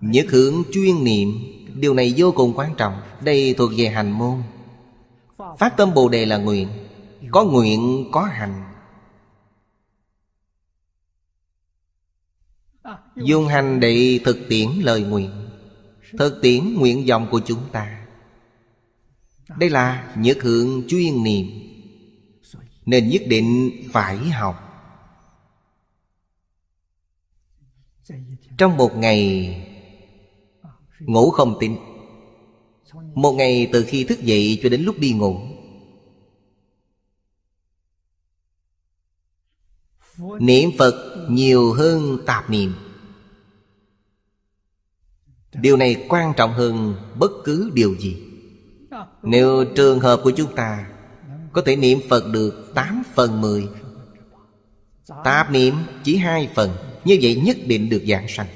Nhất hưởng chuyên niệm Điều này vô cùng quan trọng Đây thuộc về hành môn Phát tâm Bồ Đề là nguyện Có nguyện có hành Dùng hành để thực tiễn lời nguyện Thực tiễn nguyện vọng của chúng ta Đây là nhất hưởng chuyên niệm Nên nhất định phải học Trong một ngày Ngủ không tỉnh Một ngày từ khi thức dậy cho đến lúc đi ngủ Niệm Phật nhiều hơn tạp niệm Điều này quan trọng hơn bất cứ điều gì Nếu trường hợp của chúng ta Có thể niệm Phật được tám phần mười Tạp niệm chỉ hai phần Như vậy nhất định được giảng sanh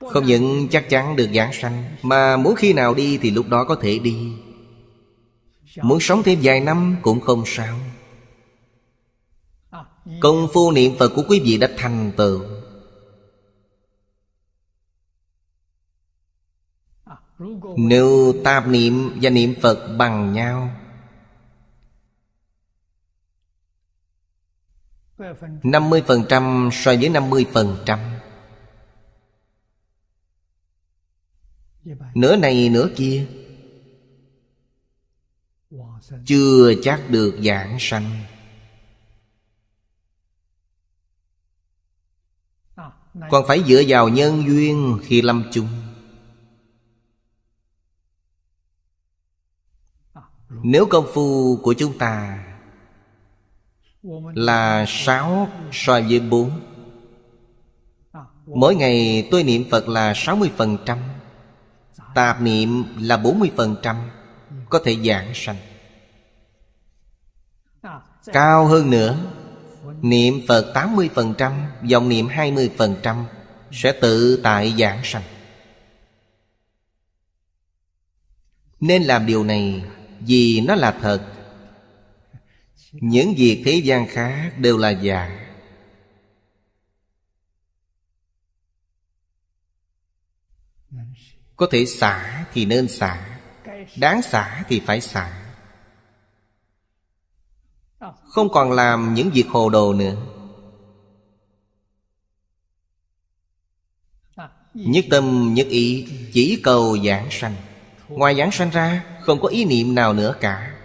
Không những chắc chắn được giảng sanh Mà muốn khi nào đi thì lúc đó có thể đi Muốn sống thêm vài năm cũng không sao Công phu niệm Phật của quý vị đã thành tựu Nếu tạp niệm và niệm Phật bằng nhau năm mươi phần trăm so với năm mươi phần trăm nửa này nửa kia chưa chắc được giảng sanh còn phải dựa vào nhân duyên khi lâm chung nếu công phu của chúng ta là sáu so với bốn mỗi ngày tôi niệm phật là sáu mươi phần trăm Tạp niệm là 40% Có thể giảng sanh Cao hơn nữa Niệm Phật 80% Dòng niệm 20% Sẽ tự tại giảng sanh Nên làm điều này Vì nó là thật Những việc thế gian khác đều là giả có thể xả thì nên xả Đáng xả thì phải xả Không còn làm những việc hồ đồ nữa Nhất tâm nhất ý Chỉ cầu giảng sanh Ngoài giảng sanh ra Không có ý niệm nào nữa cả